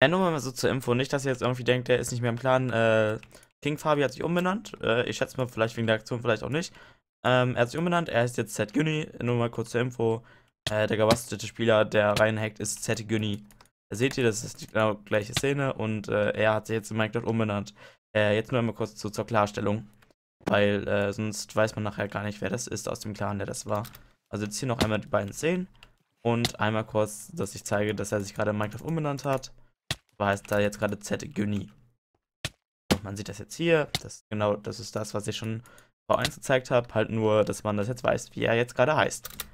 Ja, nur mal so zur Info, nicht, dass ihr jetzt irgendwie denkt, der ist nicht mehr im Clan. Äh, King Fabi hat sich umbenannt. Äh, ich schätze mal, vielleicht wegen der Aktion, vielleicht auch nicht. Ähm, er hat sich umbenannt, er heißt jetzt Zed Gunny. Nur mal kurz zur Info. Äh, der gewastelte Spieler, der reinhackt, ist Zed Gunny. Seht ihr, das ist die genau gleiche Szene und äh, er hat sich jetzt in Minecraft umbenannt. Äh, jetzt nur mal kurz zu, zur Klarstellung. Weil äh, sonst weiß man nachher gar nicht, wer das ist aus dem Clan, der das war. Also jetzt hier noch einmal die beiden Szenen und einmal kurz, dass ich zeige, dass er sich gerade in Minecraft umbenannt hat heißt da jetzt gerade Z-Gyni. Man sieht das jetzt hier. Das genau, das ist das, was ich schon vor 1 gezeigt habe. Halt nur, dass man das jetzt weiß, wie er jetzt gerade heißt.